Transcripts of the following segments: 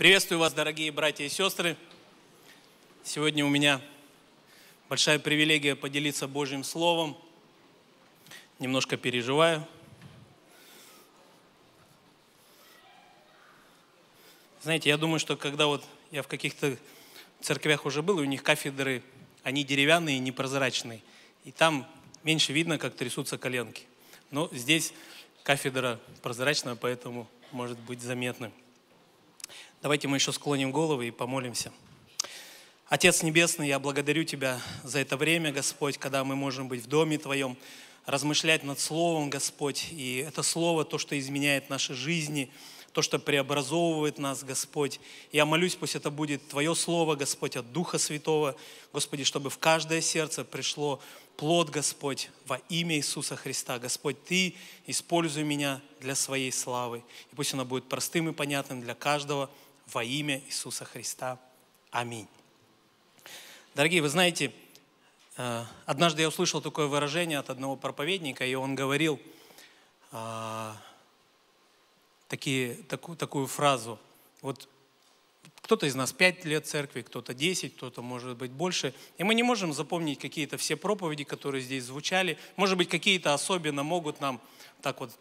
Приветствую вас, дорогие братья и сестры. Сегодня у меня большая привилегия поделиться Божьим Словом. Немножко переживаю. Знаете, я думаю, что когда вот я в каких-то церквях уже был, и у них кафедры, они деревянные и непрозрачные. И там меньше видно, как трясутся коленки. Но здесь кафедра прозрачная, поэтому может быть заметным. Давайте мы еще склоним головы и помолимся. Отец Небесный, я благодарю Тебя за это время, Господь, когда мы можем быть в Доме Твоем, размышлять над Словом, Господь. И это Слово, то, что изменяет наши жизни, то, что преобразовывает нас, Господь. Я молюсь, пусть это будет Твое Слово, Господь, от Духа Святого, Господи, чтобы в каждое сердце пришло плод, Господь, во имя Иисуса Христа. Господь, Ты используй меня для Своей славы. И пусть оно будет простым и понятным для каждого во имя Иисуса Христа. Аминь. Дорогие, вы знаете, э, однажды я услышал такое выражение от одного проповедника, и он говорил э, такие, такую, такую фразу. Вот кто-то из нас 5 лет церкви, кто-то 10, кто-то, может быть, больше. И мы не можем запомнить какие-то все проповеди, которые здесь звучали. Может быть, какие-то особенно могут нам так вот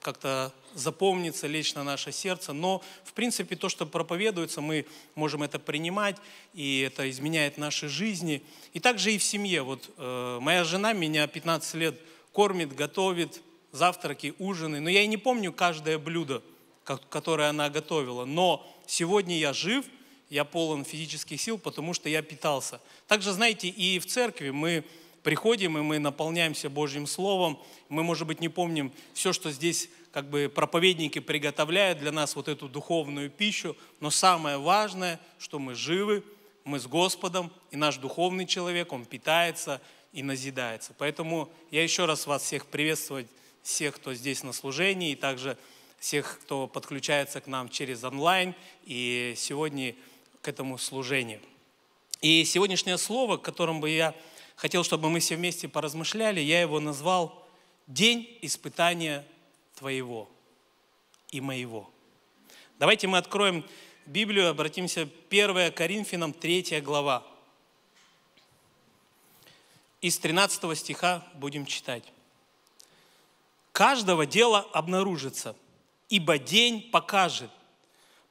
как-то запомниться, лечь на наше сердце. Но, в принципе, то, что проповедуется, мы можем это принимать, и это изменяет наши жизни. И также и в семье. Вот э, моя жена меня 15 лет кормит, готовит, завтраки, ужины, но я и не помню каждое блюдо которые она готовила. Но сегодня я жив, я полон физических сил, потому что я питался. Также, знаете, и в церкви мы приходим, и мы наполняемся Божьим Словом. Мы, может быть, не помним все, что здесь как бы проповедники приготовляют для нас вот эту духовную пищу, но самое важное, что мы живы, мы с Господом, и наш духовный человек, он питается и назидается. Поэтому я еще раз вас всех приветствовать, всех, кто здесь на служении, и также всех, кто подключается к нам через онлайн и сегодня к этому служению. И сегодняшнее слово, которым бы я хотел, чтобы мы все вместе поразмышляли, я его назвал «День испытания твоего и моего». Давайте мы откроем Библию, обратимся 1 Коринфянам 3 глава. Из 13 стиха будем читать. «Каждого дела обнаружится – ибо день покажет,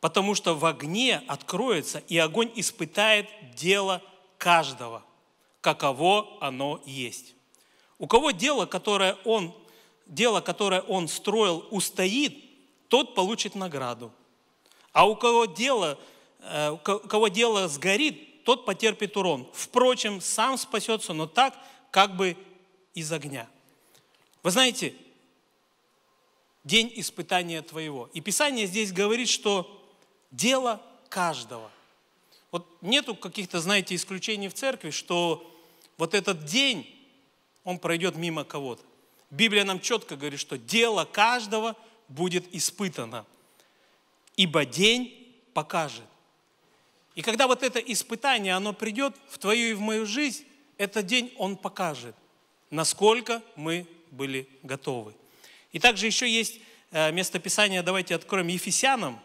потому что в огне откроется, и огонь испытает дело каждого, каково оно есть. У кого дело, которое он, дело, которое он строил, устоит, тот получит награду. А у кого дело, э, у кого дело сгорит, тот потерпит урон. Впрочем, сам спасется, но так, как бы из огня. Вы знаете, день испытания твоего. И Писание здесь говорит, что дело каждого. Вот нету каких-то, знаете, исключений в церкви, что вот этот день, он пройдет мимо кого-то. Библия нам четко говорит, что дело каждого будет испытано, ибо день покажет. И когда вот это испытание, оно придет в твою и в мою жизнь, этот день он покажет, насколько мы были готовы. И также еще есть э, местописание, давайте откроем Ефесянам.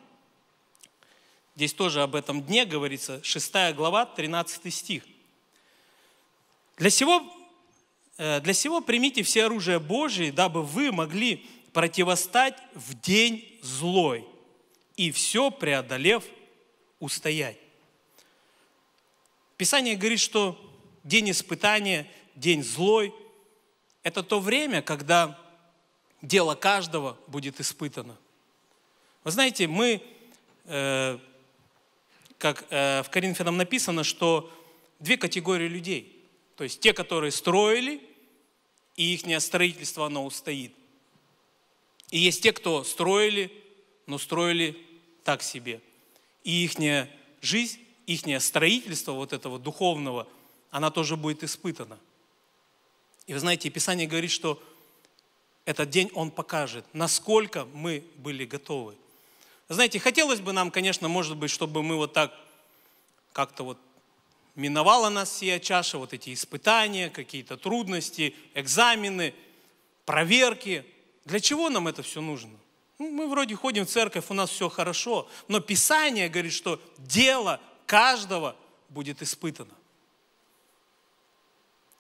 Здесь тоже об этом дне говорится, 6 глава, 13 стих. Для сего, э, для сего примите все оружие Божие, дабы вы могли противостать в день злой и все преодолев устоять. Писание говорит, что день испытания, день злой – это то время, когда дело каждого будет испытано. Вы знаете, мы, э, как э, в Коринфянам написано, что две категории людей. То есть те, которые строили, и их строительство, оно устоит. И есть те, кто строили, но строили так себе. И их жизнь, их строительство вот этого духовного, она тоже будет испытана. И вы знаете, Писание говорит, что этот день Он покажет, насколько мы были готовы. Знаете, хотелось бы нам, конечно, может быть, чтобы мы вот так как-то вот миновала нас сия чаша, вот эти испытания, какие-то трудности, экзамены, проверки. Для чего нам это все нужно? Ну, мы вроде ходим в церковь, у нас все хорошо, но Писание говорит, что дело каждого будет испытано.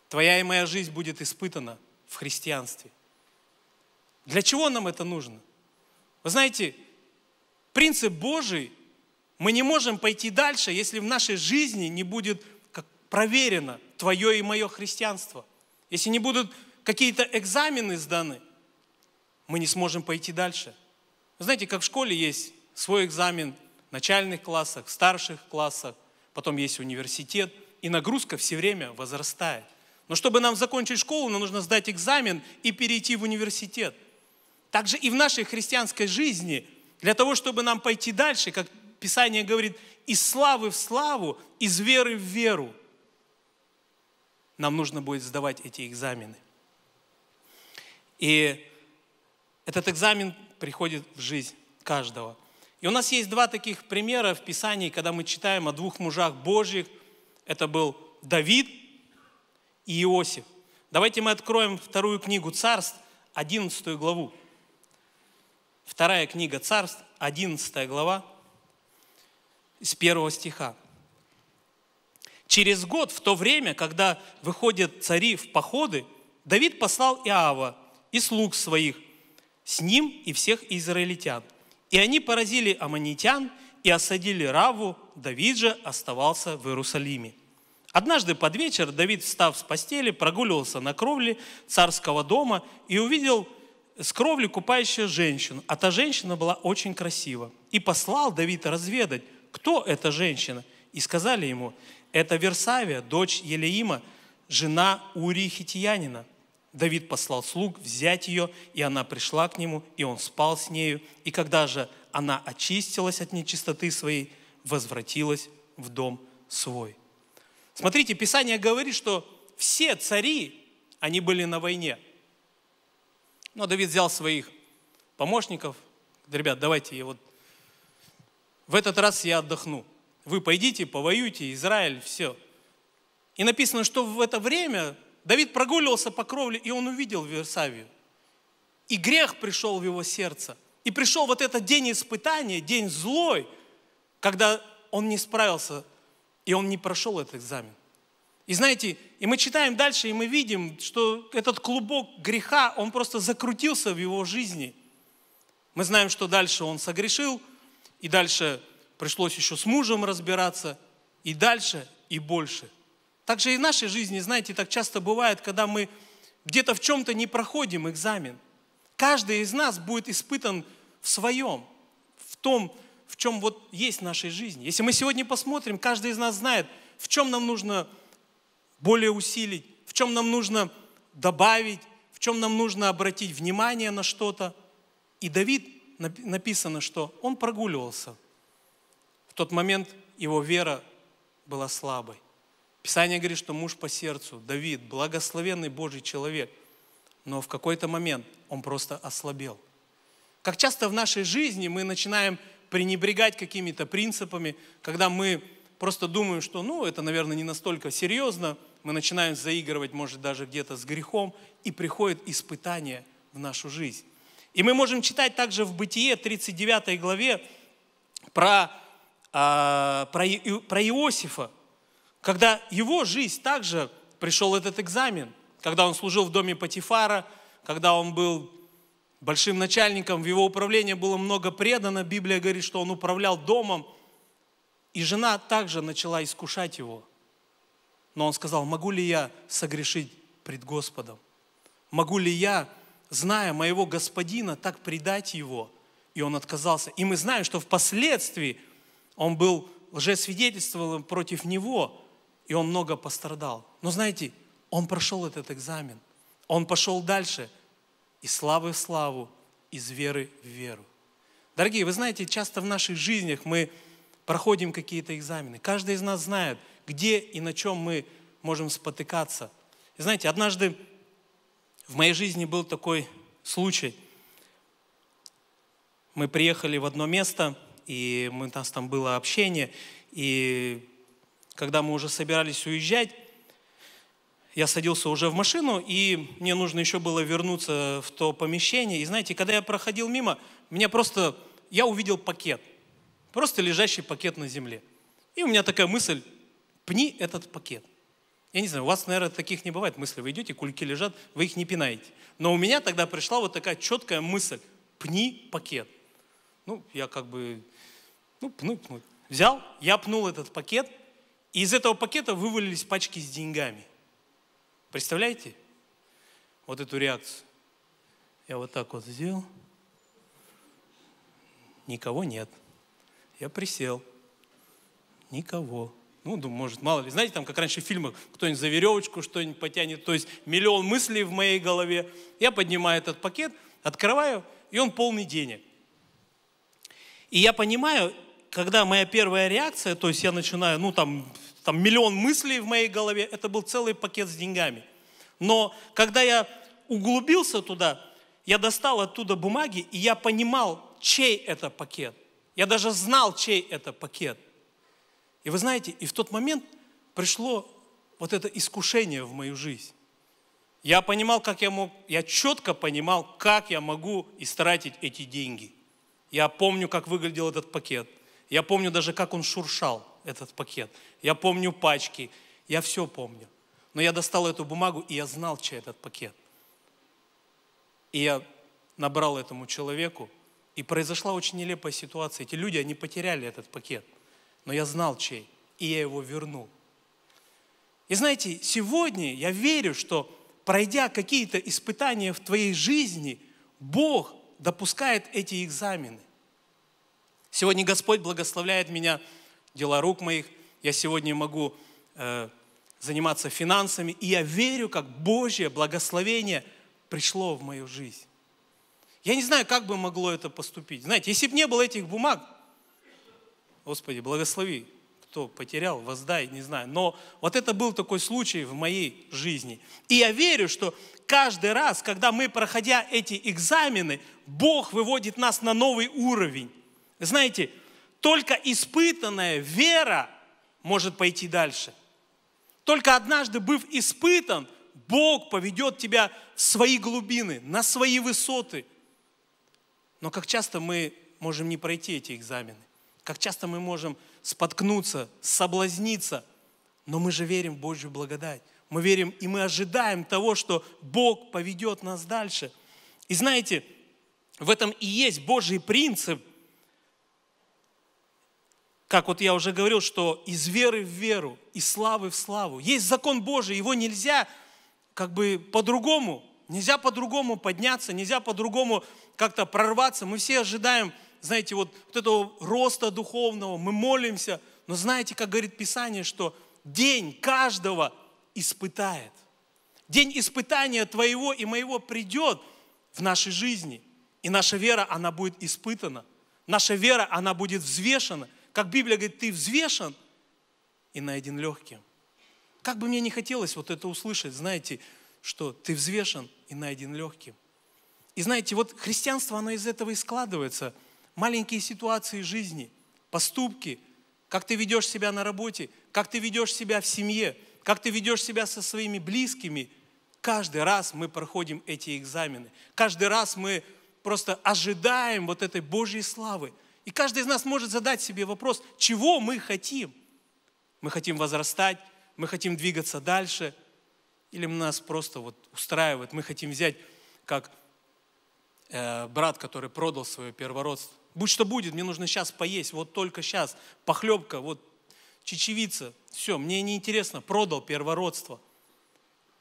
Твоя и моя жизнь будет испытана в христианстве – для чего нам это нужно? Вы знаете, принцип Божий, мы не можем пойти дальше, если в нашей жизни не будет как проверено твое и мое христианство. Если не будут какие-то экзамены сданы, мы не сможем пойти дальше. Вы знаете, как в школе есть свой экзамен в начальных классах, в старших классах, потом есть университет, и нагрузка все время возрастает. Но чтобы нам закончить школу, нам нужно сдать экзамен и перейти в университет – также и в нашей христианской жизни, для того, чтобы нам пойти дальше, как Писание говорит, из славы в славу, из веры в веру, нам нужно будет сдавать эти экзамены. И этот экзамен приходит в жизнь каждого. И у нас есть два таких примера в Писании, когда мы читаем о двух мужах Божьих. Это был Давид и Иосиф. Давайте мы откроем вторую книгу Царств, 11 главу. Вторая книга Царств, 11 глава, с первого стиха. Через год, в то время, когда выходят цари в походы, Давид послал Иава и слуг своих, с ним и всех израильтян. И они поразили аммонитян и осадили Раву, Давид же оставался в Иерусалиме. Однажды под вечер Давид, встав с постели, прогуливался на кровле царского дома и увидел с кровли купающая женщину, а та женщина была очень красива. И послал Давид разведать, кто эта женщина. И сказали ему, это Версавия, дочь Елеима, жена Урии Хитиянина. Давид послал слуг взять ее, и она пришла к нему, и он спал с нею. И когда же она очистилась от нечистоты своей, возвратилась в дом свой. Смотрите, Писание говорит, что все цари, они были на войне – но Давид взял своих помощников. Ребят, давайте я вот в этот раз я отдохну. Вы пойдите, повоюйте, Израиль, все. И написано, что в это время Давид прогуливался по кровле, и он увидел Версавию. И грех пришел в его сердце. И пришел вот этот день испытания, день злой, когда он не справился, и он не прошел этот экзамен. И знаете, и мы читаем дальше, и мы видим, что этот клубок греха, он просто закрутился в его жизни. Мы знаем, что дальше он согрешил, и дальше пришлось еще с мужем разбираться, и дальше, и больше. Так же и в нашей жизни, знаете, так часто бывает, когда мы где-то в чем-то не проходим экзамен. Каждый из нас будет испытан в своем, в том, в чем вот есть в нашей жизни. Если мы сегодня посмотрим, каждый из нас знает, в чем нам нужно более усилить, в чем нам нужно добавить, в чем нам нужно обратить внимание на что-то. И Давид, написано, что он прогуливался. В тот момент его вера была слабой. Писание говорит, что муж по сердцу, Давид, благословенный Божий человек, но в какой-то момент он просто ослабел. Как часто в нашей жизни мы начинаем пренебрегать какими-то принципами, когда мы просто думаем, что ну это, наверное, не настолько серьезно, мы начинаем заигрывать, может, даже где-то с грехом, и приходит испытание в нашу жизнь. И мы можем читать также в Бытие 39 главе про, э, про, про Иосифа, когда его жизнь также пришел этот экзамен, когда он служил в доме Патифара, когда он был большим начальником, в его управлении было много предано, Библия говорит, что он управлял домом, и жена также начала искушать его – но он сказал, могу ли я согрешить пред Господом? Могу ли я, зная моего Господина, так предать его? И он отказался. И мы знаем, что впоследствии он был лжесвидетельствовал против него, и он много пострадал. Но знаете, он прошел этот экзамен. Он пошел дальше. И славы в славу, из веры в веру. Дорогие, вы знаете, часто в наших жизнях мы проходим какие-то экзамены. Каждый из нас знает – где и на чем мы можем спотыкаться. И знаете, однажды в моей жизни был такой случай. Мы приехали в одно место, и у нас там было общение, и когда мы уже собирались уезжать, я садился уже в машину, и мне нужно еще было вернуться в то помещение. И знаете, когда я проходил мимо, меня просто, я увидел пакет, просто лежащий пакет на земле. И у меня такая мысль, Пни этот пакет. Я не знаю, у вас, наверное, таких не бывает мысли. Вы идете, кульки лежат, вы их не пинаете. Но у меня тогда пришла вот такая четкая мысль. Пни пакет. Ну, я как бы, ну, пну, пну. Взял, я пнул этот пакет, и из этого пакета вывалились пачки с деньгами. Представляете? Вот эту реакцию. Я вот так вот сделал. Никого нет. Я присел. Никого. Ну, думаю, может, мало ли. Знаете, там, как раньше в фильмах, кто-нибудь за веревочку что-нибудь потянет. То есть миллион мыслей в моей голове. Я поднимаю этот пакет, открываю, и он полный денег. И я понимаю, когда моя первая реакция, то есть я начинаю, ну, там, там миллион мыслей в моей голове, это был целый пакет с деньгами. Но когда я углубился туда, я достал оттуда бумаги, и я понимал, чей это пакет. Я даже знал, чей это пакет. И вы знаете, и в тот момент пришло вот это искушение в мою жизнь. Я понимал, как я мог, я четко понимал, как я могу истратить эти деньги. Я помню, как выглядел этот пакет. Я помню даже, как он шуршал, этот пакет. Я помню пачки. Я все помню. Но я достал эту бумагу, и я знал, чей этот пакет. И я набрал этому человеку, и произошла очень нелепая ситуация. Эти люди, они потеряли этот пакет – но я знал чей, и я его вернул. И знаете, сегодня я верю, что пройдя какие-то испытания в твоей жизни, Бог допускает эти экзамены. Сегодня Господь благословляет меня, дела рук моих. Я сегодня могу э, заниматься финансами, и я верю, как Божье благословение пришло в мою жизнь. Я не знаю, как бы могло это поступить. Знаете, если бы не было этих бумаг, Господи, благослови, кто потерял, воздай, не знаю. Но вот это был такой случай в моей жизни. И я верю, что каждый раз, когда мы, проходя эти экзамены, Бог выводит нас на новый уровень. Знаете, только испытанная вера может пойти дальше. Только однажды, быв испытан, Бог поведет тебя в свои глубины, на свои высоты. Но как часто мы можем не пройти эти экзамены? как часто мы можем споткнуться, соблазниться, но мы же верим в Божью благодать. Мы верим и мы ожидаем того, что Бог поведет нас дальше. И знаете, в этом и есть Божий принцип. Как вот я уже говорил, что из веры в веру, из славы в славу. Есть закон Божий, его нельзя как бы по-другому, нельзя по-другому подняться, нельзя по-другому как-то прорваться. Мы все ожидаем – знаете, вот, вот этого роста духовного, мы молимся. Но знаете, как говорит Писание, что день каждого испытает. День испытания твоего и моего придет в нашей жизни. И наша вера, она будет испытана. Наша вера, она будет взвешена. Как Библия говорит, ты взвешен и найден легким. Как бы мне не хотелось вот это услышать, знаете, что ты взвешен и найден легким. И знаете, вот христианство, оно из этого и складывается – маленькие ситуации жизни, поступки, как ты ведешь себя на работе, как ты ведешь себя в семье, как ты ведешь себя со своими близкими. Каждый раз мы проходим эти экзамены. Каждый раз мы просто ожидаем вот этой Божьей славы. И каждый из нас может задать себе вопрос, чего мы хотим. Мы хотим возрастать, мы хотим двигаться дальше, или нас просто вот устраивает, мы хотим взять, как э, брат, который продал свое первородство, будь что будет, мне нужно сейчас поесть, вот только сейчас, похлебка, вот чечевица, все, мне неинтересно, продал первородство.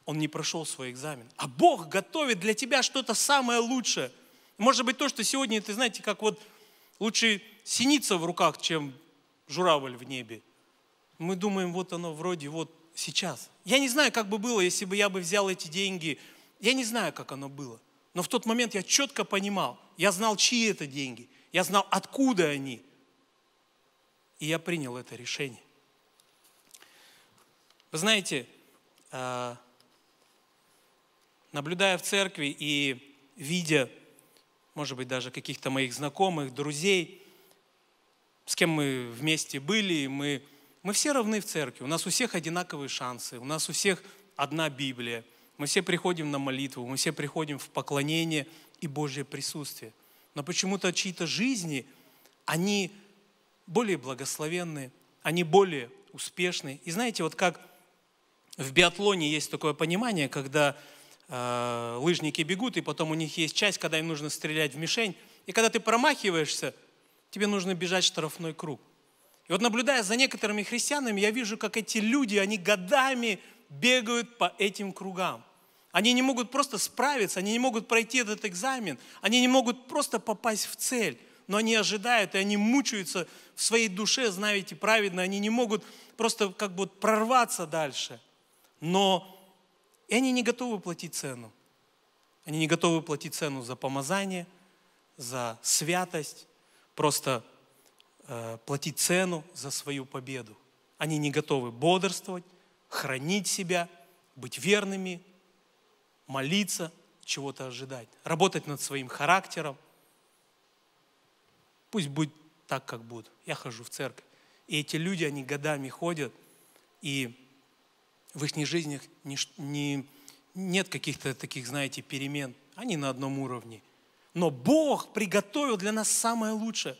Он не прошел свой экзамен. А Бог готовит для тебя что-то самое лучшее. Может быть, то, что сегодня, ты знаете, как вот лучше синица в руках, чем журавль в небе. Мы думаем, вот оно вроде вот сейчас. Я не знаю, как бы было, если бы я бы взял эти деньги. Я не знаю, как оно было. Но в тот момент я четко понимал, я знал, чьи это деньги. Я знал, откуда они. И я принял это решение. Вы знаете, а, наблюдая в церкви и видя, может быть, даже каких-то моих знакомых, друзей, с кем мы вместе были, мы, мы все равны в церкви, у нас у всех одинаковые шансы, у нас у всех одна Библия, мы все приходим на молитву, мы все приходим в поклонение и Божье присутствие – но почему-то чьи-то жизни, они более благословенные, они более успешные. И знаете, вот как в биатлоне есть такое понимание, когда э, лыжники бегут, и потом у них есть часть, когда им нужно стрелять в мишень, и когда ты промахиваешься, тебе нужно бежать в штрафной круг. И вот наблюдая за некоторыми христианами, я вижу, как эти люди, они годами бегают по этим кругам. Они не могут просто справиться, они не могут пройти этот экзамен, они не могут просто попасть в цель, но они ожидают, и они мучаются в своей душе, знаете, праведно, они не могут просто как бы прорваться дальше. Но и они не готовы платить цену. Они не готовы платить цену за помазание, за святость, просто э, платить цену за свою победу. Они не готовы бодрствовать, хранить себя, быть верными, молиться, чего-то ожидать, работать над своим характером. Пусть будет так, как будет. Я хожу в церковь. И эти люди, они годами ходят, и в их жизнях не, не, нет каких-то таких, знаете, перемен. Они на одном уровне. Но Бог приготовил для нас самое лучшее.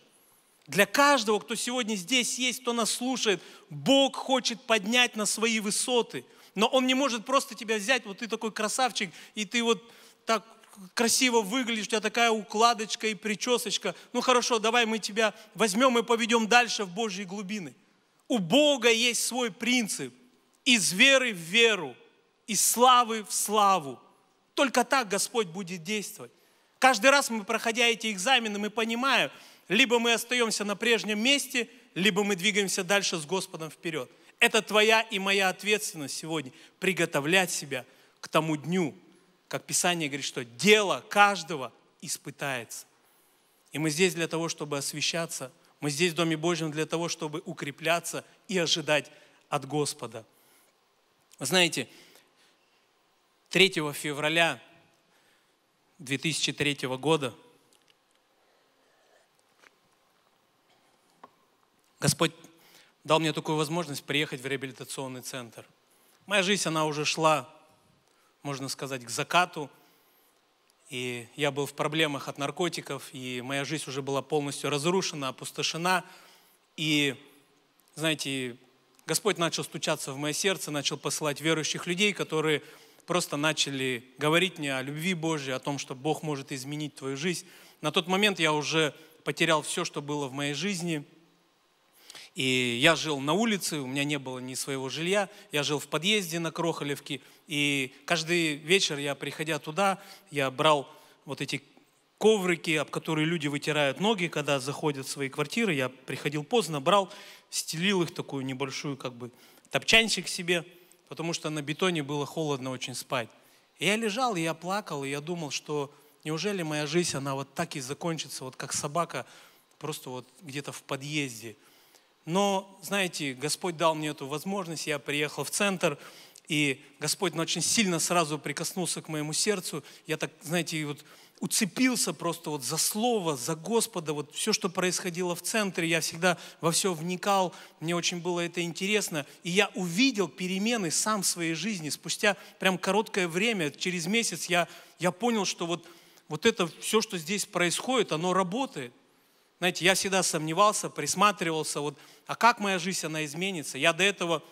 Для каждого, кто сегодня здесь есть, кто нас слушает, Бог хочет поднять на свои высоты – но он не может просто тебя взять, вот ты такой красавчик, и ты вот так красиво выглядишь, у тебя такая укладочка и причесочка. Ну хорошо, давай мы тебя возьмем и поведем дальше в Божьи глубины. У Бога есть свой принцип. Из веры в веру, из славы в славу. Только так Господь будет действовать. Каждый раз мы, проходя эти экзамены, мы понимаем, либо мы остаемся на прежнем месте, либо мы двигаемся дальше с Господом вперед это твоя и моя ответственность сегодня – приготовлять себя к тому дню, как Писание говорит, что дело каждого испытается. И мы здесь для того, чтобы освещаться, мы здесь в Доме Божьем для того, чтобы укрепляться и ожидать от Господа. Вы знаете, 3 февраля 2003 года Господь дал мне такую возможность приехать в реабилитационный центр. Моя жизнь, она уже шла, можно сказать, к закату. И я был в проблемах от наркотиков, и моя жизнь уже была полностью разрушена, опустошена. И, знаете, Господь начал стучаться в мое сердце, начал посылать верующих людей, которые просто начали говорить мне о любви Божьей, о том, что Бог может изменить твою жизнь. На тот момент я уже потерял все, что было в моей жизни – и я жил на улице, у меня не было ни своего жилья, я жил в подъезде на Крохолевке, и каждый вечер я, приходя туда, я брал вот эти коврики, об которые люди вытирают ноги, когда заходят в свои квартиры. Я приходил поздно, брал, стелил их такую небольшую как бы топчанчик себе, потому что на бетоне было холодно очень спать. И я лежал, и я плакал, и я думал, что неужели моя жизнь, она вот так и закончится, вот как собака, просто вот где-то в подъезде – но, знаете, Господь дал мне эту возможность, я приехал в центр, и Господь очень сильно сразу прикоснулся к моему сердцу. Я так, знаете, вот уцепился просто вот за Слово, за Господа, вот все, что происходило в центре, я всегда во все вникал, мне очень было это интересно, и я увидел перемены сам в своей жизни. Спустя прям короткое время, через месяц, я, я понял, что вот, вот это все, что здесь происходит, оно работает. Знаете, я всегда сомневался, присматривался, вот а как моя жизнь, она изменится? Я до этого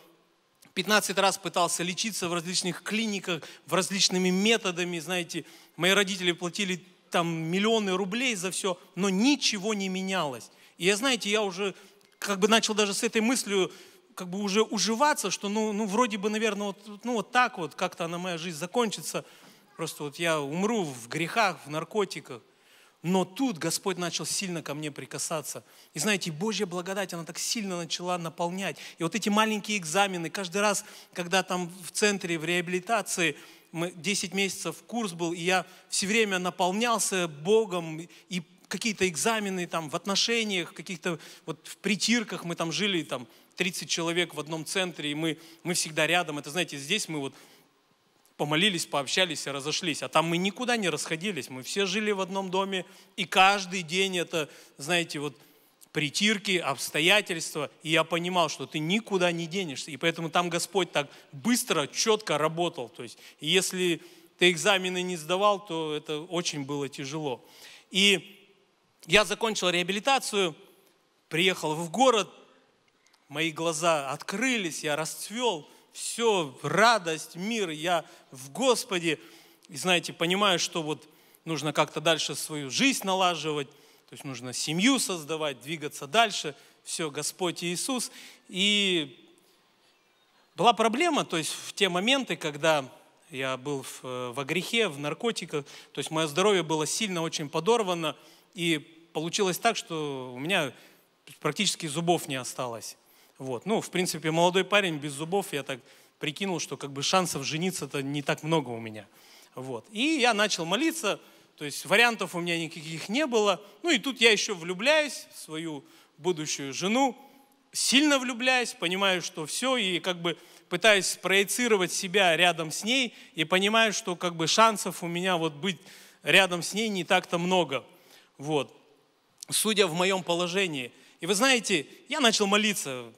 15 раз пытался лечиться в различных клиниках, в различными методами, знаете, мои родители платили там миллионы рублей за все, но ничего не менялось. И я, знаете, я уже как бы начал даже с этой мыслью как бы уже уживаться, что ну, ну вроде бы, наверное, вот, ну вот так вот как-то она моя жизнь закончится. Просто вот я умру в грехах, в наркотиках. Но тут Господь начал сильно ко мне прикасаться. И знаете, Божья благодать, она так сильно начала наполнять. И вот эти маленькие экзамены, каждый раз, когда там в центре, в реабилитации, мы 10 месяцев курс был, и я все время наполнялся Богом, и какие-то экзамены там в отношениях, каких-то вот в притирках мы там жили, там 30 человек в одном центре, и мы, мы всегда рядом. Это, знаете, здесь мы вот помолились, пообщались и разошлись. А там мы никуда не расходились, мы все жили в одном доме, и каждый день это, знаете, вот притирки, обстоятельства, и я понимал, что ты никуда не денешься. И поэтому там Господь так быстро, четко работал. То есть, если ты экзамены не сдавал, то это очень было тяжело. И я закончил реабилитацию, приехал в город, мои глаза открылись, я расцвел – все, радость, мир, я в Господе. И знаете, понимаю, что вот нужно как-то дальше свою жизнь налаживать, то есть нужно семью создавать, двигаться дальше. Все, Господь Иисус. И была проблема, то есть в те моменты, когда я был в, э, во грехе, в наркотиках, то есть мое здоровье было сильно очень подорвано, и получилось так, что у меня практически зубов не осталось. Вот. Ну, в принципе, молодой парень без зубов, я так прикинул, что как бы шансов жениться-то не так много у меня. Вот. И я начал молиться, то есть вариантов у меня никаких не было. Ну и тут я еще влюбляюсь в свою будущую жену, сильно влюбляюсь, понимаю, что все, и как бы пытаюсь проецировать себя рядом с ней, и понимаю, что как бы шансов у меня вот быть рядом с ней не так-то много. Вот. Судя в моем положении. И вы знаете, я начал молиться,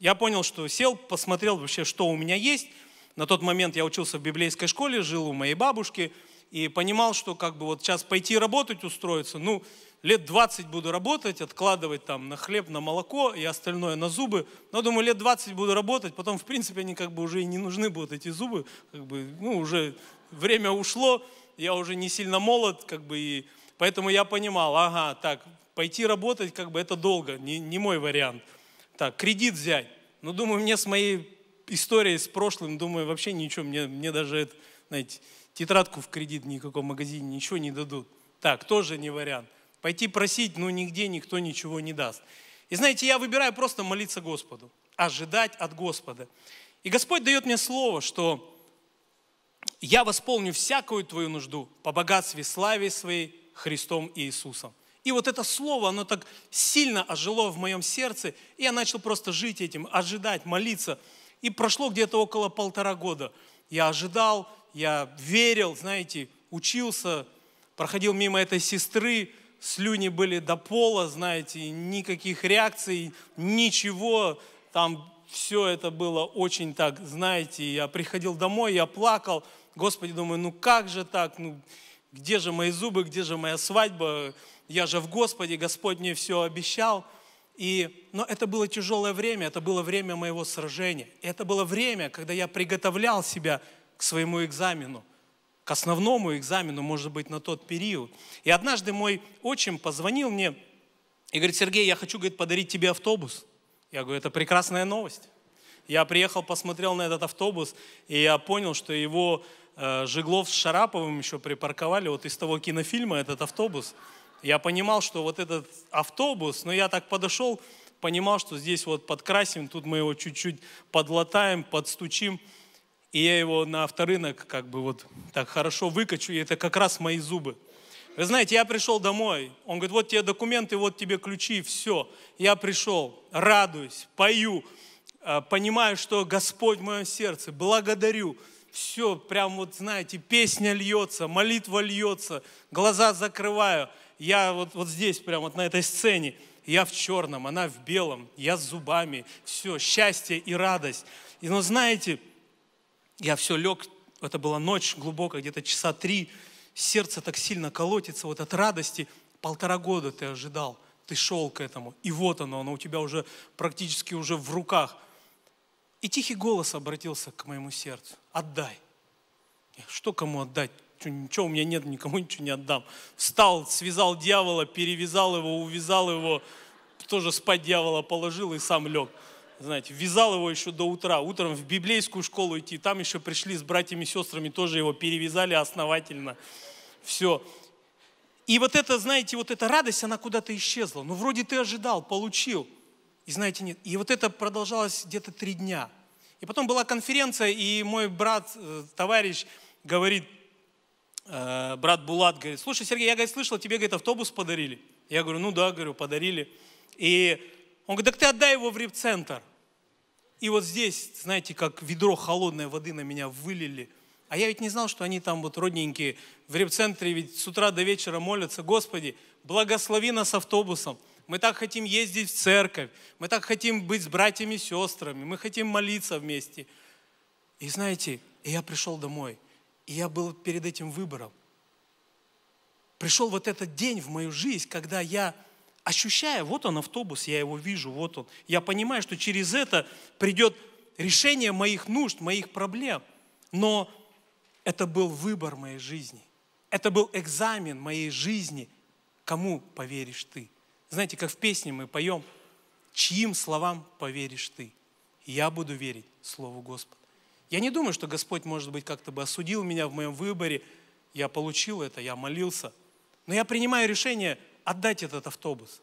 я понял, что сел, посмотрел вообще, что у меня есть. На тот момент я учился в библейской школе, жил у моей бабушки и понимал, что как бы вот сейчас пойти работать, устроиться, ну, лет 20 буду работать, откладывать там на хлеб, на молоко и остальное на зубы. Но думаю, лет 20 буду работать, потом, в принципе, они как бы уже и не нужны будут, эти зубы. Как бы, ну, уже время ушло, я уже не сильно молод, как бы, и поэтому я понимал, ага, так, пойти работать, как бы это долго, не, не мой вариант – так, кредит взять. Ну, думаю, мне с моей историей с прошлым, думаю, вообще ничего, мне, мне даже, это, знаете, тетрадку в кредит в никаком магазине ничего не дадут. Так, тоже не вариант. Пойти просить, но ну, нигде никто ничего не даст. И знаете, я выбираю просто молиться Господу, ожидать от Господа. И Господь дает мне слово, что я восполню всякую твою нужду по богатстве славе своей Христом Иисусом. И вот это слово, оно так сильно ожило в моем сердце, и я начал просто жить этим, ожидать, молиться. И прошло где-то около полтора года. Я ожидал, я верил, знаете, учился, проходил мимо этой сестры, слюни были до пола, знаете, никаких реакций, ничего, там все это было очень так, знаете, я приходил домой, я плакал, Господи, думаю, ну как же так, ну где же мои зубы, где же моя свадьба, я же в Господе, Господь мне все обещал. И, но это было тяжелое время, это было время моего сражения. Это было время, когда я приготовлял себя к своему экзамену, к основному экзамену, может быть, на тот период. И однажды мой отчим позвонил мне и говорит, Сергей, я хочу, говорит, подарить тебе автобус. Я говорю, это прекрасная новость. Я приехал, посмотрел на этот автобус, и я понял, что его э, Жиглов с Шараповым еще припарковали вот из того кинофильма этот автобус – я понимал, что вот этот автобус, но я так подошел, понимал, что здесь вот подкрасим, тут мы его чуть-чуть подлатаем, подстучим, и я его на авторынок как бы вот так хорошо выкачу, и это как раз мои зубы. Вы знаете, я пришел домой, он говорит, вот тебе документы, вот тебе ключи, все. Я пришел, радуюсь, пою, а, понимаю, что Господь в моем сердце, благодарю. Все, прям вот, знаете, песня льется, молитва льется, глаза закрываю – я вот, вот здесь, прямо вот на этой сцене, я в черном, она в белом, я с зубами, все, счастье и радость. И, но ну, знаете, я все лег, это была ночь глубокая, где-то часа три, сердце так сильно колотится вот от радости, полтора года ты ожидал, ты шел к этому, и вот оно, оно у тебя уже практически уже в руках. И тихий голос обратился к моему сердцу, отдай. Что кому отдать? ничего у меня нет, никому ничего не отдам. Встал, связал дьявола, перевязал его, увязал его, тоже спать дьявола положил и сам лег. Знаете, вязал его еще до утра. Утром в библейскую школу идти, там еще пришли с братьями и сестрами, тоже его перевязали основательно. Все. И вот эта, знаете, вот эта радость, она куда-то исчезла. Ну, вроде ты ожидал, получил. И знаете, нет. И вот это продолжалось где-то три дня. И потом была конференция, и мой брат, э, товарищ говорит, Э, брат Булат говорит, слушай, Сергей, я, говорит, слышал, тебе, говорит, автобус подарили. Я говорю, ну да, говорю, подарили. И он говорит, так ты отдай его в репцентр. И вот здесь, знаете, как ведро холодной воды на меня вылили. А я ведь не знал, что они там вот родненькие в репцентре ведь с утра до вечера молятся, Господи, благослови нас автобусом. Мы так хотим ездить в церковь, мы так хотим быть с братьями и сестрами, мы хотим молиться вместе. И знаете, я пришел домой, и я был перед этим выбором. Пришел вот этот день в мою жизнь, когда я, ощущаю, вот он автобус, я его вижу, вот он, я понимаю, что через это придет решение моих нужд, моих проблем. Но это был выбор моей жизни. Это был экзамен моей жизни. Кому поверишь ты? Знаете, как в песне мы поем, чьим словам поверишь ты? Я буду верить Слову Господу." Я не думаю, что Господь, может быть, как-то бы осудил меня в моем выборе. Я получил это, я молился. Но я принимаю решение отдать этот автобус.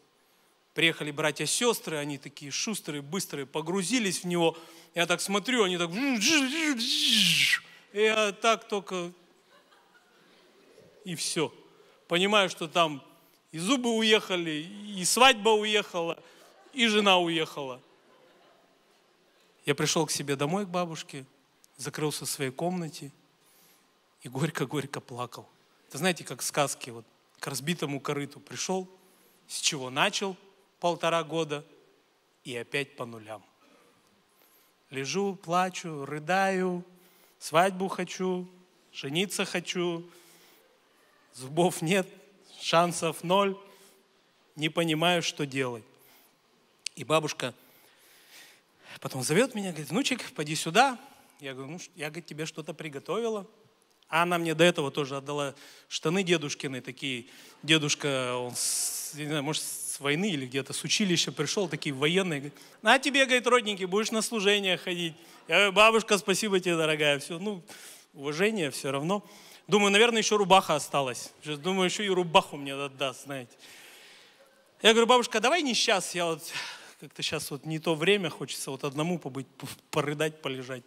Приехали братья-сестры, они такие шустрые, быстрые, погрузились в него. Я так смотрю, они так... Я так только... И все. Понимаю, что там и зубы уехали, и свадьба уехала, и жена уехала. Я пришел к себе домой, к бабушке, закрылся в своей комнате и горько-горько плакал. Это знаете, как в сказке, вот к разбитому корыту пришел, с чего начал полтора года и опять по нулям. Лежу, плачу, рыдаю, свадьбу хочу, жениться хочу, зубов нет, шансов ноль, не понимаю, что делать. И бабушка потом зовет меня, говорит, внучек, поди сюда, я говорю, ну, я говорит, тебе что-то приготовила. А она мне до этого тоже отдала штаны дедушкины такие. Дедушка, он, с, не знаю, может, с войны или где-то, с училища пришел, такие военные. Говорит, на тебе, говорит, родненький, будешь на служение ходить. Я говорю, бабушка, спасибо тебе, дорогая. Все, ну, уважение все равно. Думаю, наверное, еще рубаха осталась. Сейчас думаю, еще и рубаху мне отдаст, знаете. Я говорю, бабушка, давай не сейчас, я вот как-то сейчас вот не то время, хочется вот одному побыть, порыдать, полежать.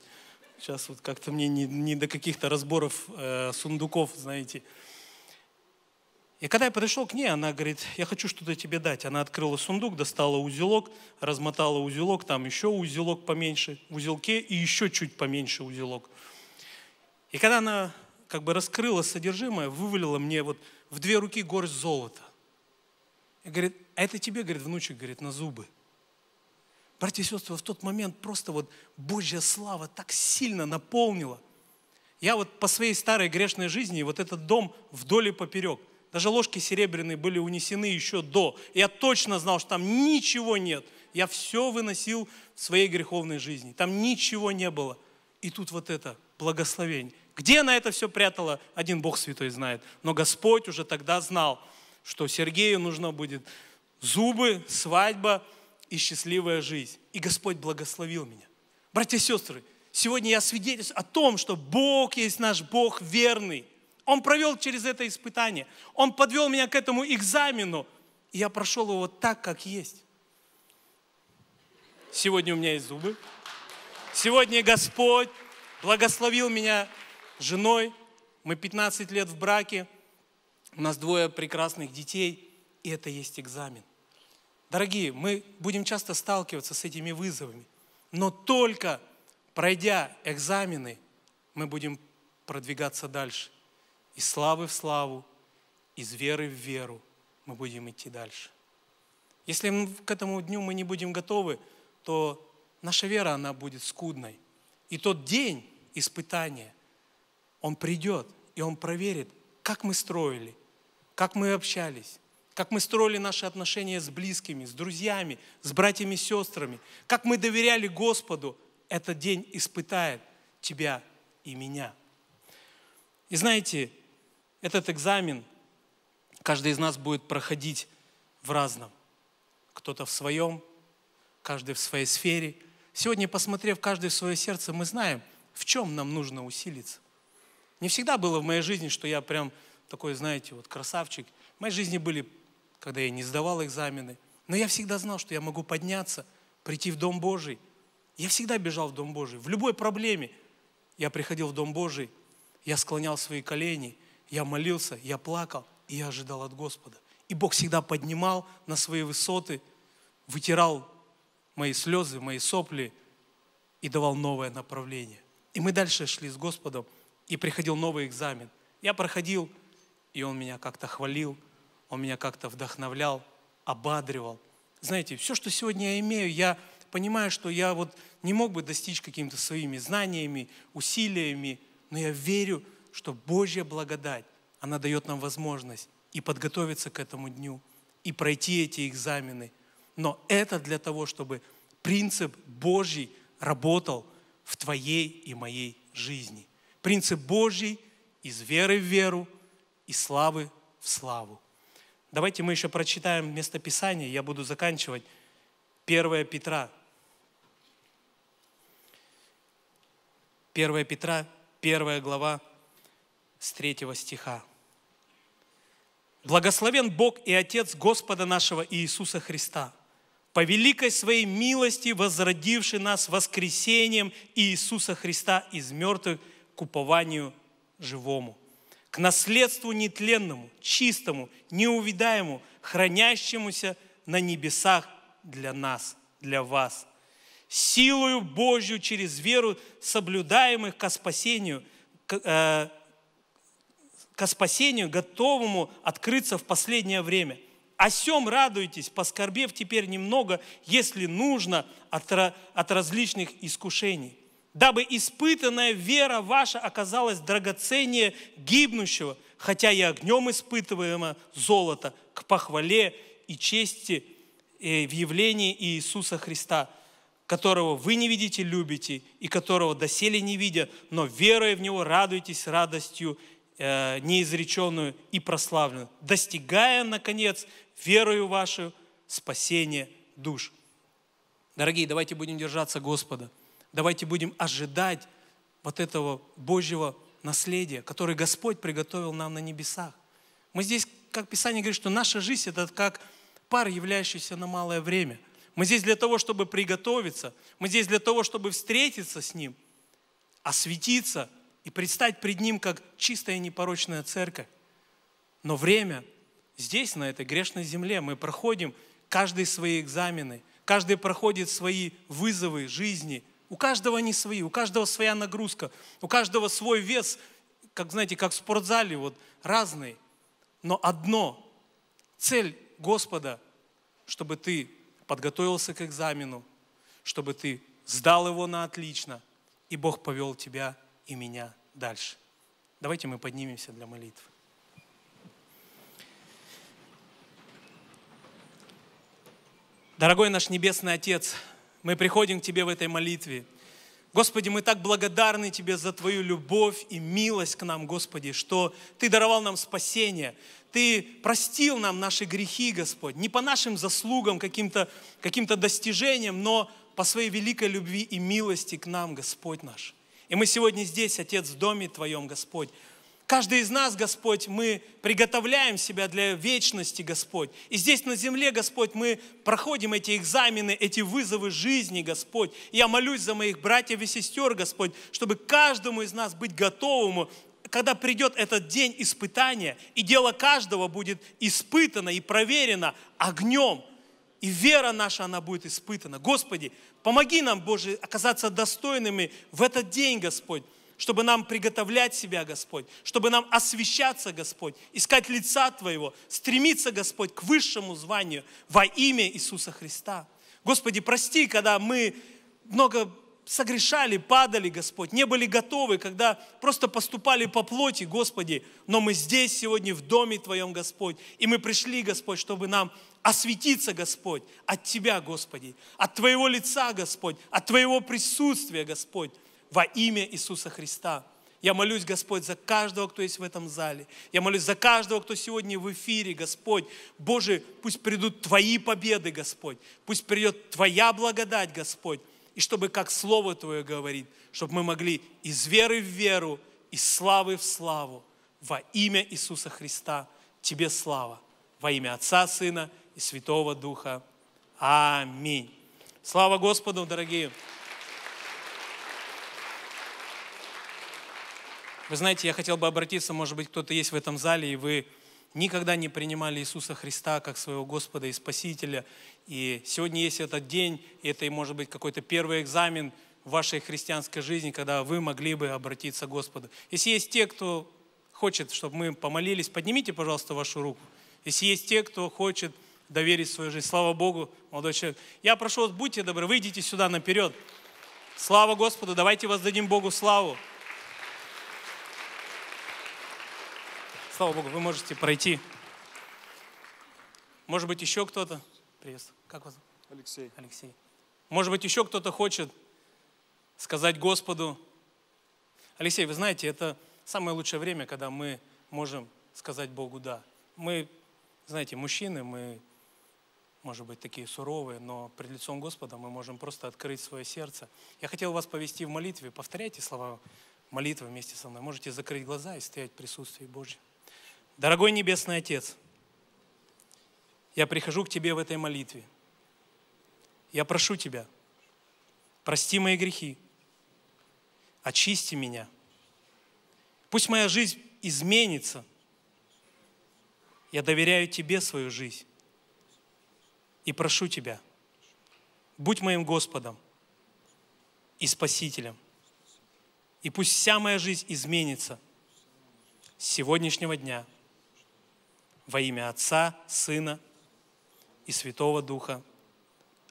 Сейчас вот как-то мне не, не до каких-то разборов э, сундуков, знаете. И когда я подошел к ней, она говорит, я хочу что-то тебе дать. Она открыла сундук, достала узелок, размотала узелок, там еще узелок поменьше в узелке и еще чуть поменьше узелок. И когда она как бы раскрыла содержимое, вывалила мне вот в две руки горсть золота. И говорит, а это тебе, говорит, внучек, говорит, на зубы. Братья и сестры, в тот момент просто вот Божья слава так сильно наполнила. Я вот по своей старой грешной жизни вот этот дом вдоль и поперек. Даже ложки серебряные были унесены еще до. Я точно знал, что там ничего нет. Я все выносил в своей греховной жизни. Там ничего не было. И тут вот это благословение. Где она это все прятала, один Бог Святой знает. Но Господь уже тогда знал, что Сергею нужно будет зубы, свадьба – и счастливая жизнь. И Господь благословил меня. Братья и сестры, сегодня я свидетельствую о том, что Бог есть наш Бог верный. Он провел через это испытание. Он подвел меня к этому экзамену. И я прошел его так, как есть. Сегодня у меня есть зубы. Сегодня Господь благословил меня женой. Мы 15 лет в браке. У нас двое прекрасных детей. И это есть экзамен. Дорогие, мы будем часто сталкиваться с этими вызовами, но только пройдя экзамены, мы будем продвигаться дальше. Из славы в славу, из веры в веру мы будем идти дальше. Если к этому дню мы не будем готовы, то наша вера, она будет скудной. И тот день испытания, он придет, и он проверит, как мы строили, как мы общались, как мы строили наши отношения с близкими, с друзьями, с братьями и сестрами, как мы доверяли Господу, этот день испытает тебя и меня. И знаете, этот экзамен каждый из нас будет проходить в разном. Кто-то в своем, каждый в своей сфере. Сегодня, посмотрев каждое в свое сердце, мы знаем, в чем нам нужно усилиться. Не всегда было в моей жизни, что я прям такой, знаете, вот красавчик. В моей жизни были когда я не сдавал экзамены. Но я всегда знал, что я могу подняться, прийти в Дом Божий. Я всегда бежал в Дом Божий. В любой проблеме я приходил в Дом Божий, я склонял свои колени, я молился, я плакал, и я ожидал от Господа. И Бог всегда поднимал на свои высоты, вытирал мои слезы, мои сопли и давал новое направление. И мы дальше шли с Господом, и приходил новый экзамен. Я проходил, и Он меня как-то хвалил, он меня как-то вдохновлял, ободривал. Знаете, все, что сегодня я имею, я понимаю, что я вот не мог бы достичь какими-то своими знаниями, усилиями, но я верю, что Божья благодать, она дает нам возможность и подготовиться к этому дню, и пройти эти экзамены. Но это для того, чтобы принцип Божий работал в твоей и моей жизни. Принцип Божий из веры в веру, и славы в славу. Давайте мы еще прочитаем местописание, я буду заканчивать. 1 Петра. 1 Петра, 1 глава, с 3 стиха. «Благословен Бог и Отец Господа нашего Иисуса Христа, по великой Своей милости возродивший нас воскресением Иисуса Христа из мертвых к упованию живому» к наследству нетленному, чистому, неувидаемому, хранящемуся на небесах для нас, для вас. Силою Божью через веру соблюдаемых ко спасению, к, э, ко спасению, готовому открыться в последнее время. О сем радуйтесь, поскорбев теперь немного, если нужно, от, от различных искушений – дабы испытанная вера ваша оказалась драгоценнее гибнущего, хотя и огнем испытываемо золото к похвале и чести э, в явлении Иисуса Христа, которого вы не видите, любите, и которого доселе не видя, но верой в Него радуйтесь радостью э, неизреченную и прославленную, достигая, наконец, верою вашу спасение душ. Дорогие, давайте будем держаться Господа – Давайте будем ожидать вот этого Божьего наследия, которое Господь приготовил нам на небесах. Мы здесь, как Писание говорит, что наша жизнь – это как пар, являющийся на малое время. Мы здесь для того, чтобы приготовиться. Мы здесь для того, чтобы встретиться с Ним, осветиться и предстать пред Ним как чистая непорочная церковь. Но время здесь, на этой грешной земле, мы проходим каждый свои экзамены, каждый проходит свои вызовы жизни – у каждого они свои, у каждого своя нагрузка, у каждого свой вес, как, знаете, как в спортзале, вот, разный. Но одно, цель Господа, чтобы ты подготовился к экзамену, чтобы ты сдал его на отлично, и Бог повел тебя и меня дальше. Давайте мы поднимемся для молитвы. Дорогой наш Небесный Отец, мы приходим к Тебе в этой молитве. Господи, мы так благодарны Тебе за Твою любовь и милость к нам, Господи, что Ты даровал нам спасение, Ты простил нам наши грехи, Господь, не по нашим заслугам, каким-то каким достижениям, но по своей великой любви и милости к нам, Господь наш. И мы сегодня здесь, Отец, в доме Твоем, Господь, Каждый из нас, Господь, мы приготовляем себя для вечности, Господь. И здесь на земле, Господь, мы проходим эти экзамены, эти вызовы жизни, Господь. И я молюсь за моих братьев и сестер, Господь, чтобы каждому из нас быть готовому, когда придет этот день испытания, и дело каждого будет испытано и проверено огнем, и вера наша, она будет испытана. Господи, помоги нам, Боже, оказаться достойными в этот день, Господь, чтобы нам приготовлять себя, Господь, чтобы нам освещаться, Господь, искать лица Твоего, стремиться, Господь, к высшему званию во имя Иисуса Христа. Господи, прости, когда мы много согрешали, падали, Господь, не были готовы, когда просто поступали по плоти, Господи, но мы здесь сегодня в доме Твоем, Господь, и мы пришли, Господь, чтобы нам осветиться, Господь, от Тебя, Господи, от Твоего лица, Господь, от Твоего присутствия, Господь, во имя Иисуса Христа. Я молюсь, Господь, за каждого, кто есть в этом зале. Я молюсь за каждого, кто сегодня в эфире, Господь. Боже, пусть придут Твои победы, Господь. Пусть придет Твоя благодать, Господь. И чтобы, как Слово Твое говорит, чтобы мы могли из веры в веру, из славы в славу. Во имя Иисуса Христа Тебе слава. Во имя Отца, Сына и Святого Духа. Аминь. Слава Господу, дорогие! Вы знаете, я хотел бы обратиться, может быть, кто-то есть в этом зале, и вы никогда не принимали Иисуса Христа как своего Господа и Спасителя. И сегодня есть этот день, и это, может быть, какой-то первый экзамен в вашей христианской жизни, когда вы могли бы обратиться к Господу. Если есть те, кто хочет, чтобы мы помолились, поднимите, пожалуйста, вашу руку. Если есть те, кто хочет доверить свою жизнь, слава Богу, молодой человек. Я прошу вас, будьте добры, выйдите сюда наперед. Слава Господу, давайте воздадим Богу славу. Слава Богу, вы можете пройти. Может быть, еще кто-то? привет. Как вас? Алексей. Алексей. Может быть, еще кто-то хочет сказать Господу. Алексей, вы знаете, это самое лучшее время, когда мы можем сказать Богу «да». Мы, знаете, мужчины, мы, может быть, такие суровые, но пред лицом Господа мы можем просто открыть свое сердце. Я хотел вас повести в молитве. Повторяйте слова молитвы вместе со мной. Можете закрыть глаза и стоять в присутствии Божьем. Дорогой Небесный Отец, я прихожу к Тебе в этой молитве. Я прошу Тебя, прости мои грехи, очисти меня. Пусть моя жизнь изменится. Я доверяю Тебе свою жизнь и прошу Тебя, будь моим Господом и Спасителем. И пусть вся моя жизнь изменится с сегодняшнего дня – во имя Отца, Сына и Святого Духа.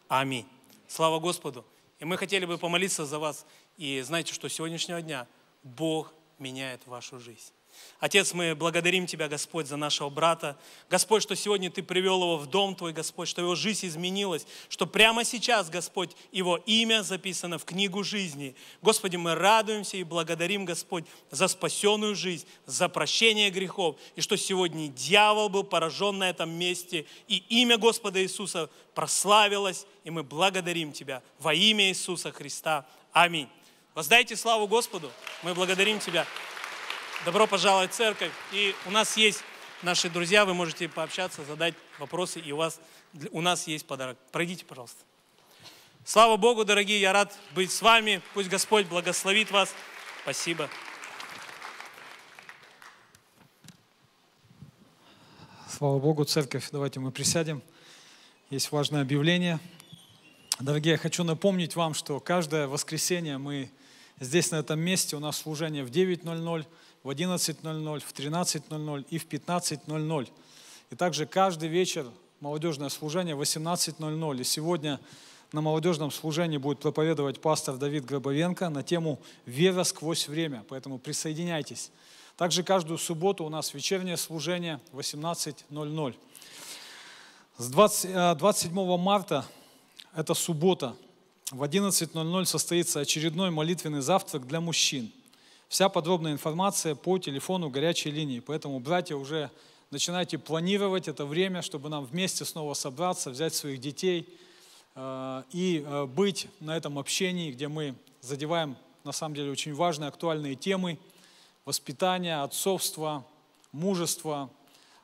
Аминь. Слава Господу. И мы хотели бы помолиться за вас. И знаете, что с сегодняшнего дня Бог меняет вашу жизнь. Отец, мы благодарим Тебя, Господь, за нашего брата. Господь, что сегодня Ты привел его в дом Твой, Господь, что его жизнь изменилась, что прямо сейчас, Господь, его имя записано в книгу жизни. Господи, мы радуемся и благодарим, Господь, за спасенную жизнь, за прощение грехов, и что сегодня дьявол был поражен на этом месте, и имя Господа Иисуса прославилось, и мы благодарим Тебя во имя Иисуса Христа. Аминь. Воздайте славу Господу. Мы благодарим Тебя. Добро пожаловать в церковь. И у нас есть наши друзья, вы можете пообщаться, задать вопросы, и у, вас, у нас есть подарок. Пройдите, пожалуйста. Слава Богу, дорогие, я рад быть с вами. Пусть Господь благословит вас. Спасибо. Слава Богу, церковь, давайте мы присядем. Есть важное объявление. Дорогие, я хочу напомнить вам, что каждое воскресенье мы здесь, на этом месте, у нас служение в 9.00 в 11.00, в 13.00 и в 15.00. И также каждый вечер молодежное служение в 18.00. И сегодня на молодежном служении будет проповедовать пастор Давид Гробовенко на тему «Вера сквозь время». Поэтому присоединяйтесь. Также каждую субботу у нас вечернее служение 18.00. С 20, 27 э, марта, это суббота, в 11.00 состоится очередной молитвенный завтрак для мужчин – Вся подробная информация по телефону горячей линии. Поэтому, братья, уже начинайте планировать это время, чтобы нам вместе снова собраться, взять своих детей э, и э, быть на этом общении, где мы задеваем на самом деле очень важные, актуальные темы воспитания, отцовства, мужества,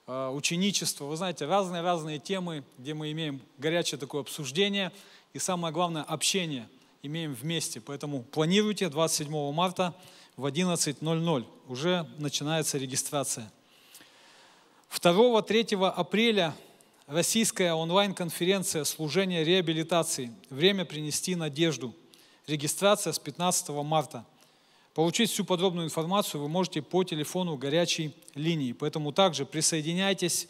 э, ученичества. Вы знаете, разные-разные темы, где мы имеем горячее такое обсуждение и самое главное общение имеем вместе. Поэтому планируйте 27 марта в 11.00 уже начинается регистрация. 2-3 апреля российская онлайн-конференция «Служение реабилитации. Время принести надежду». Регистрация с 15 марта. Получить всю подробную информацию вы можете по телефону горячей линии. Поэтому также присоединяйтесь.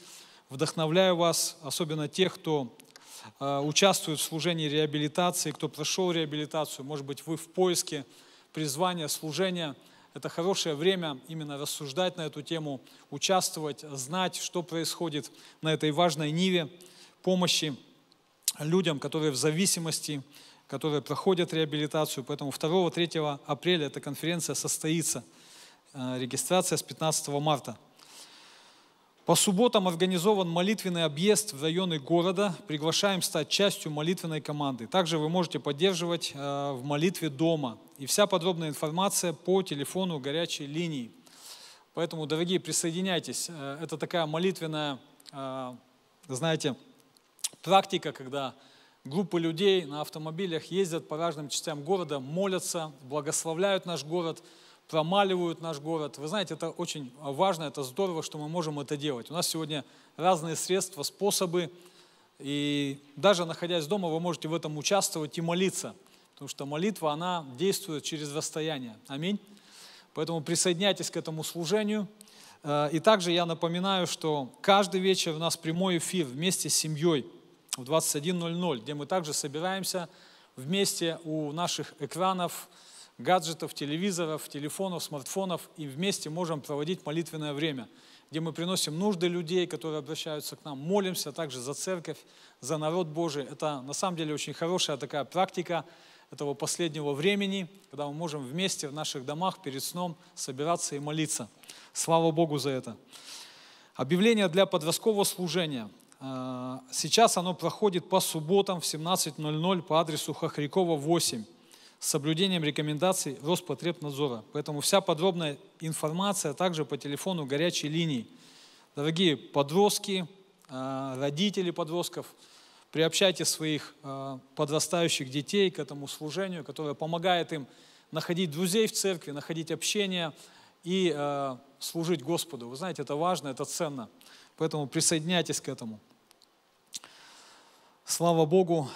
Вдохновляю вас, особенно тех, кто э, участвует в служении реабилитации, кто прошел реабилитацию. Может быть, вы в поиске призвания, служения. Это хорошее время именно рассуждать на эту тему, участвовать, знать, что происходит на этой важной ниве помощи людям, которые в зависимости, которые проходят реабилитацию. Поэтому 2-3 апреля эта конференция состоится. Э, регистрация с 15 марта. По субботам организован молитвенный объезд в районы города. Приглашаем стать частью молитвенной команды. Также вы можете поддерживать э, в молитве дома. И вся подробная информация по телефону горячей линии. Поэтому, дорогие, присоединяйтесь. Э, это такая молитвенная, э, знаете, практика, когда группы людей на автомобилях ездят по разным частям города, молятся, благословляют наш город, промаливают наш город. Вы знаете, это очень важно, это здорово, что мы можем это делать. У нас сегодня разные средства, способы, и даже находясь дома, вы можете в этом участвовать и молиться – Потому что молитва, она действует через расстояние. Аминь. Поэтому присоединяйтесь к этому служению. Э, и также я напоминаю, что каждый вечер у нас прямой эфир вместе с семьей в 21.00, где мы также собираемся вместе у наших экранов, гаджетов, телевизоров, телефонов, смартфонов, и вместе можем проводить молитвенное время, где мы приносим нужды людей, которые обращаются к нам, молимся также за церковь, за народ Божий. Это на самом деле очень хорошая такая практика, этого последнего времени, когда мы можем вместе в наших домах перед сном собираться и молиться. Слава Богу за это. Объявление для подросткового служения. А, сейчас оно проходит по субботам в 17.00 по адресу Хохрякова 8 с соблюдением рекомендаций Роспотребнадзора. Поэтому вся подробная информация также по телефону горячей линии. Дорогие подростки, а, родители подростков – Приобщайте своих а, подрастающих детей к этому служению, которое помогает им находить друзей в церкви, находить общение и а, служить Господу. Вы знаете, это важно, это ценно. Поэтому присоединяйтесь к этому. Слава Богу.